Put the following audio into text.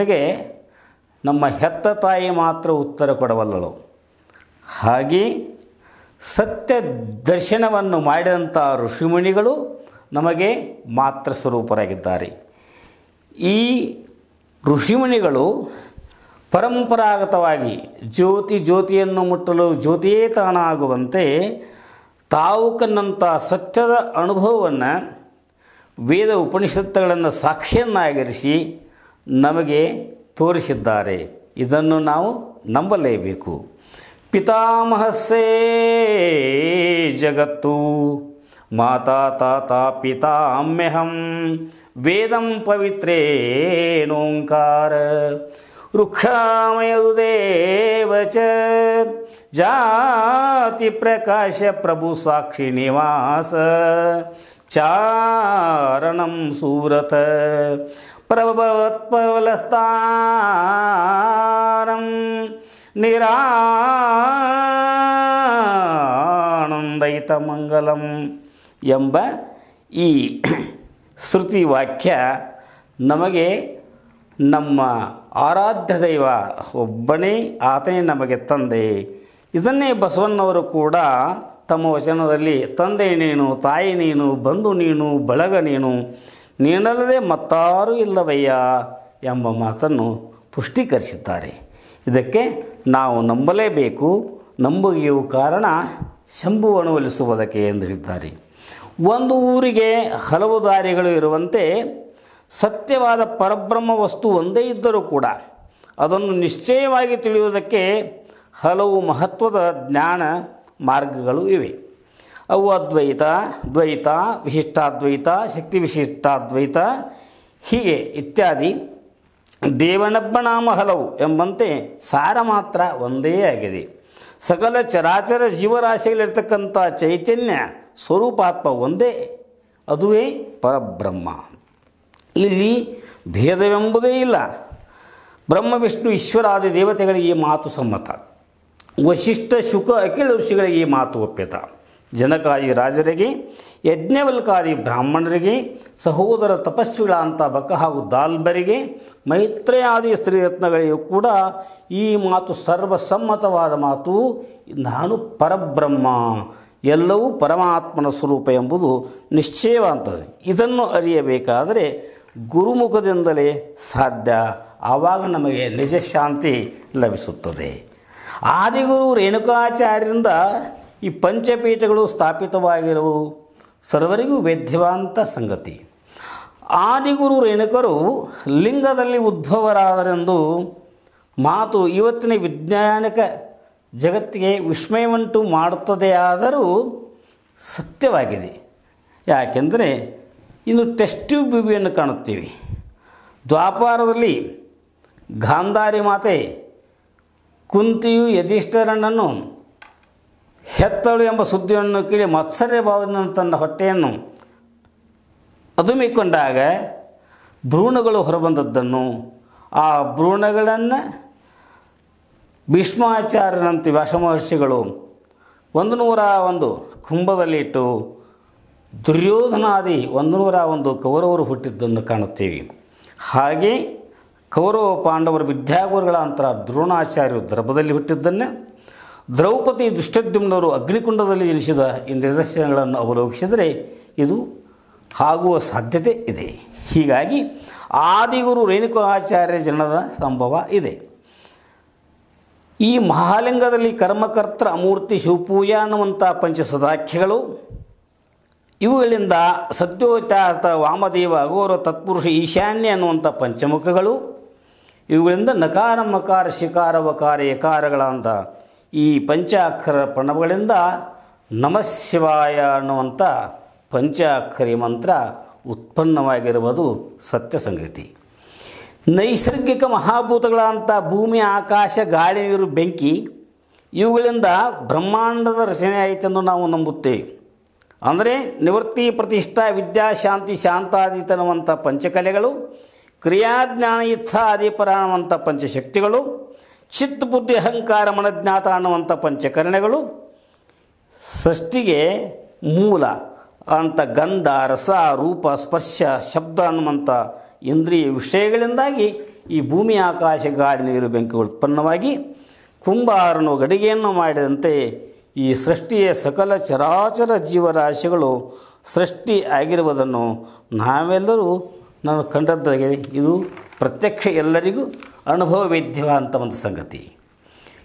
ನನಗೆ ನಮ್ಮ ಹೆತ್ತ ತಾಯಿ ಮಾತ್ರ ಉತ್ತರ ಕೊಡಬಲ್ಲಳು ಹಾಗೆ ಸತ್ಯ ದರ್ಶನವನ್ನು ಮಾಡಿದಂಥ ಋಷಿಮುನಿಗಳು ನಮಗೆ ಮಾತ್ರ ಸ್ವರೂಪರಾಗಿದ್ದಾರೆ ಈ ಋಷಿಮುನಿಗಳು ಪರಂಪರಾಗತವಾಗಿ ಜ್ಯೋತಿ ಜ್ಯೋತಿಯನ್ನು ಮುಟ್ಟಲು ಜ್ಯೋತಿಯೇ ಆಗುವಂತೆ ತಾವು ಕನ್ನಂಥ ಸತ್ಯದ ಅನುಭವವನ್ನು ವೇದ ಉಪನಿಷತ್ತುಗಳನ್ನು ಸಾಕ್ಷಿಯನ್ನಾಗಿರಿಸಿ ನಮಗೆ ತೋರಿಸಿದ್ದಾರೆ ಇದನ್ನು ನಾವು ನಂಬಲೇಬೇಕು ಪಿತಾಮಹಸ್ಸೇ ಜಗತ್ತು ಮಾತಾ ತಾತ ಪಿತಾಮ್ಯಹಂ ವೇದಂ ಪವಿತ್ರೇನೋಂಕಾರ ದೇವಚ ಜಾತಿ ಪ್ರಕಾಶ ಪ್ರಭು ಸಾಕ್ಷಿ ನಿವಾಸ ಚಾರಣಂ ಸೂರತ പ്രഭവത്പവലസ്ഥാനം ನಿರಾನಂದೈತ ಮಂಗಲಂ ಎಂಬ ಈ ಶ್ರುತಿ ವಾಕ್ಯ ನಮಗೆ ನಮ್ಮ ಆರಾಧ್ಯ ದೈವ ಒಬ್ಬನೇ ಆತನೇ ನಮಗೆ ತಂದೆ ಇದನ್ನೇ ಬಸವಣ್ಣವರು ಕೂಡ ತಮ್ಮ ವಚನದಲ್ಲಿ ತಂದೆ ನೀನು ತಾಯಿ ನೀನು ಬಂಧು ನೀನು ಬಳಗ ನೀನು ನೀನಲ್ಲದೆ ಮತ್ತಾರೂ ಇಲ್ಲವಯ್ಯ ಎಂಬ ಮಾತನ್ನು ಪುಷ್ಟೀಕರಿಸಿದ್ದಾರೆ ಇದಕ್ಕೆ ನಾವು ನಂಬಲೇಬೇಕು ನಂಬುಗೆಯು ಕಾರಣ ಶಂಭುವನ್ನು ಒಲಿಸುವುದಕ್ಕೆ ಎಂದು ಹೇಳಿದ್ದಾರೆ ಒಂದು ಊರಿಗೆ ಹಲವು ದಾರಿಗಳು ಇರುವಂತೆ ಸತ್ಯವಾದ ಪರಬ್ರಹ್ಮ ವಸ್ತು ಒಂದೇ ಇದ್ದರೂ ಕೂಡ ಅದನ್ನು ನಿಶ್ಚಯವಾಗಿ ತಿಳಿಯುವುದಕ್ಕೆ ಹಲವು ಮಹತ್ವದ ಜ್ಞಾನ ಮಾರ್ಗಗಳು ಇವೆ ಅವು ಅದ್ವೈತ ದ್ವೈತ ವಿಶಿಷ್ಟಾದ್ವೈತ ಶಕ್ತಿ ವಿಶಿಷ್ಟಾದ್ವೈತ ಹೀಗೆ ಇತ್ಯಾದಿ ದೇವನಬ್ಬನಾಮ ಹಲವು ಎಂಬಂತೆ ಸಾರ ಮಾತ್ರ ಒಂದೇ ಆಗಿದೆ ಸಕಲ ಚರಾಚರ ಜೀವರಾಶಿಗಳಿರ್ತಕ್ಕಂಥ ಚೈತನ್ಯ ಸ್ವರೂಪಾತ್ಮ ಒಂದೇ ಅದುವೇ ಪರಬ್ರಹ್ಮ ಇಲ್ಲಿ ಭೇದವೆಂಬುದೇ ಇಲ್ಲ ಬ್ರಹ್ಮ ವಿಷ್ಣು ಈಶ್ವರಾದಿ ದೇವತೆಗಳಿಗೆ ಮಾತು ಸಮ್ಮತ ವಶಿಷ್ಠ ಶುಕ ಅಖಿಲ ಋಷಿಗಳಿಗೆ ಮಾತು ಒಪ್ಪ್ಯತ ಜನಕಾಯಿ ರಾಜರಿಗೆ ಯಜ್ಞವಲ್ಕಾರಿ ಬ್ರಾಹ್ಮಣರಿಗೆ ಸಹೋದರ ಅಂತ ಬಕ ಹಾಗೂ ದಾಲ್ಬರಿಗೆ ಮೈತ್ರೆಯಾದಿ ಸ್ತ್ರೀರತ್ನಗಳಿಗೂ ಕೂಡ ಈ ಮಾತು ಸರ್ವಸಮ್ಮತವಾದ ಮಾತು ನಾನು ಪರಬ್ರಹ್ಮ ಎಲ್ಲವೂ ಪರಮಾತ್ಮನ ಸ್ವರೂಪ ಎಂಬುದು ನಿಶ್ಚಯವಾಗ್ತದೆ ಇದನ್ನು ಅರಿಯಬೇಕಾದರೆ ಗುರುಮುಖದಿಂದಲೇ ಸಾಧ್ಯ ಆವಾಗ ನಮಗೆ ನಿಜ ಶಾಂತಿ ಲಭಿಸುತ್ತದೆ ಆದಿಗುರು ರೇಣುಕಾಚಾರ್ಯರಿಂದ ಈ ಪಂಚಪೀಠಗಳು ಸ್ಥಾಪಿತವಾಗಿರುವ ಸರ್ವರಿಗೂ ವೈದ್ಯವಂತ ಸಂಗತಿ ಆದಿಗುರು ರೇಣುಕರು ಲಿಂಗದಲ್ಲಿ ಉದ್ಭವರಾದರೆಂದು ಮಾತು ಇವತ್ತಿನ ವಿಜ್ಞಾನಿಕ ಜಗತ್ತಿಗೆ ವಿಸ್ಮಯವಂಟು ಮಾಡುತ್ತದೆಯಾದರೂ ಸತ್ಯವಾಗಿದೆ ಯಾಕೆಂದರೆ ಇಂದು ಟೆಸ್ಟಿವ್ ಬಿಬಿಯನ್ನು ಕಾಣುತ್ತೀವಿ ದ್ವಾಪಾರದಲ್ಲಿ ಗಾಂಧಾರಿ ಮಾತೆ ಕುಂತಿಯು ಯಧಿಷ್ಠರಣ್ಣನ್ನು ಹೆತ್ತಳು ಎಂಬ ಸುದ್ದಿಯನ್ನು ಕೇಳಿ ಮತ್ಸರ್ಯ ಭಾವನೆ ತನ್ನ ಹೊಟ್ಟೆಯನ್ನು ಅದುಮಿಕೊಂಡಾಗ ಭ್ರೂಣಗಳು ಹೊರಬಂದದ್ದನ್ನು ಆ ಭ್ರೂಣಗಳನ್ನು ಭೀಷ್ಮಾಚಾರ್ಯನಂತೆ ವ್ಯಾಸಮಹರ್ಷಿಗಳು ಒಂದು ನೂರ ಒಂದು ಕುಂಭದಲ್ಲಿಟ್ಟು ದುರ್ಯೋಧನಾದಿ ಒಂದು ನೂರ ಒಂದು ಕೌರವರು ಹುಟ್ಟಿದ್ದನ್ನು ಕಾಣುತ್ತೇವೆ ಹಾಗೆ ಕೌರವ ಪಾಂಡವರು ವಿದ್ಯಾಗುರುಗಳ ಅಂತರ ದ್ರೋಣಾಚಾರ್ಯರು ದರ್ಭದಲ್ಲಿ ಹುಟ್ಟಿದ್ದನ್ನೇ ದ್ರೌಪದಿ ದುಷ್ಟದ್ಯುಮ್ನವರು ಅಗ್ನಿಕುಂಡದಲ್ಲಿ ಜನಿಸಿದ ಈ ನಿದರ್ಶನಗಳನ್ನು ಅವಲೋಕಿಸಿದರೆ ಇದು ಆಗುವ ಸಾಧ್ಯತೆ ಇದೆ ಹೀಗಾಗಿ ಆದಿಗುರು ರೇಣುಕಾಚಾರ್ಯ ಜನದ ಸಂಭವ ಇದೆ ಈ ಮಹಾಲಿಂಗದಲ್ಲಿ ಕರ್ಮಕರ್ತೃ ಅಮೂರ್ತಿ ಶಿವಪೂಜ ಅನ್ನುವಂಥ ಪಂಚ ಇವುಗಳಿಂದ ಸತ್ಯೋಚಾತ ವಾಮದೇವ ಅಘೋರ ತತ್ಪುರುಷ ಈಶಾನ್ಯ ಅನ್ನುವಂಥ ಪಂಚಮುಖಗಳು ಇವುಗಳಿಂದ ನಕಾರ ಮಕಾರ ಶಿಕಾರ ವಕಾರ ಯಕಾರಗಳಂಥ ಈ ಪಂಚ ಅಕ್ಷರ ಪ್ರಣವಗಳಿಂದ ಶಿವಾಯ ಅನ್ನುವಂಥ ಪಂಚ ಅಕ್ಷರಿ ಮಂತ್ರ ಉತ್ಪನ್ನವಾಗಿರುವುದು ಸತ್ಯ ಸಂಗತಿ ನೈಸರ್ಗಿಕ ಮಹಾಭೂತಗಳಂಥ ಭೂಮಿ ಆಕಾಶ ಗಾಳಿ ನೀರು ಬೆಂಕಿ ಇವುಗಳಿಂದ ಬ್ರಹ್ಮಾಂಡದ ರಚನೆ ಆಯಿತೆಂದು ನಾವು ನಂಬುತ್ತೇವೆ ಅಂದರೆ ನಿವೃತ್ತಿ ಪ್ರತಿಷ್ಠಾ ವಿದ್ಯಾಶಾಂತಿ ಶಾಂತಾದಿತನವಂಥ ಪಂಚಕಲೆಗಳು ಕ್ರಿಯಾಜ್ಞಾನ ಇಚ್ಛಾ ಆದಿಪರ ಅನ್ನುವಂಥ ಪಂಚಶಕ್ತಿಗಳು ಚಿತ್ ಬುದ್ಧಿ ಅಹಂಕಾರ ಮನಜ್ಞಾತ ಅನ್ನುವಂಥ ಪಂಚಕರಣಗಳು ಸೃಷ್ಟಿಗೆ ಮೂಲ ಅಂತ ಗಂಧ ರಸ ರೂಪ ಸ್ಪರ್ಶ ಶಬ್ದ ಅನ್ನುವಂಥ ಇಂದ್ರಿಯ ವಿಷಯಗಳಿಂದಾಗಿ ಈ ಭೂಮಿ ಆಕಾಶ ಗಾಡಿ ನೀರು ಬೆಂಕಿಗಳು ಉತ್ಪನ್ನವಾಗಿ ಕುಂಬಾರನು ಗಡಿಗೆಯನ್ನು ಮಾಡಿದಂತೆ ಈ ಸೃಷ್ಟಿಯ ಸಕಲ ಚರಾಚರ ಜೀವರಾಶಿಗಳು ಸೃಷ್ಟಿ ಆಗಿರುವುದನ್ನು ನಾವೆಲ್ಲರೂ ನಾನು ಕಂಡದ್ದಾಗಿದೆ ಇದು ಪ್ರತ್ಯಕ್ಷ ಎಲ್ಲರಿಗೂ ಅನುಭವ ವೇದ್ಯವ ಅಂತ ಒಂದು ಸಂಗತಿ